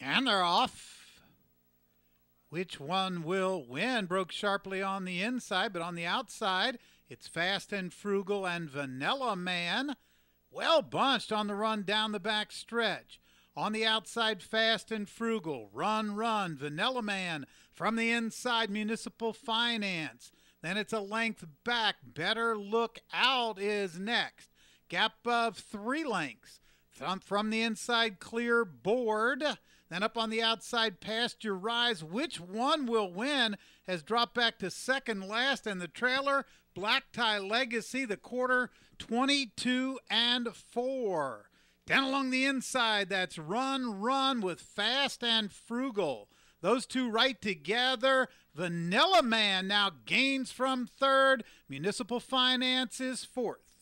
And they're off. Which one will win? Broke sharply on the inside, but on the outside, it's Fast and Frugal and Vanilla Man. Well bunched on the run down the back stretch. On the outside, Fast and Frugal. Run, run. Vanilla Man from the inside, Municipal Finance. Then it's a length back. Better Look Out is next. Gap of three lengths. From, from the inside, clear board. Then up on the outside, pasture rise. Which one will win? Has dropped back to second last, and the trailer, Black Tie Legacy, the quarter, 22 and 4. Down along the inside, that's Run Run with Fast and Frugal. Those two right together. Vanilla Man now gains from third. Municipal Finance is fourth.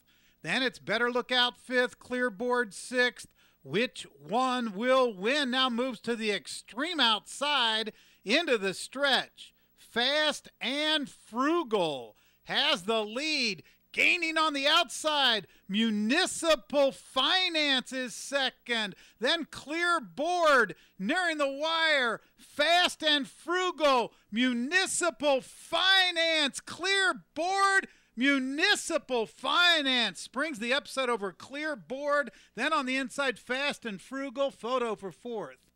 Then it's Better Look Out fifth, Clear Board sixth. Which one will win? Now moves to the extreme outside into the stretch. Fast and Frugal has the lead. Gaining on the outside, Municipal Finance is second. Then Clear Board nearing the wire. Fast and Frugal, Municipal Finance, Clear Board Municipal Finance brings the upset over Clear Board. Then on the inside, Fast and Frugal, photo for fourth.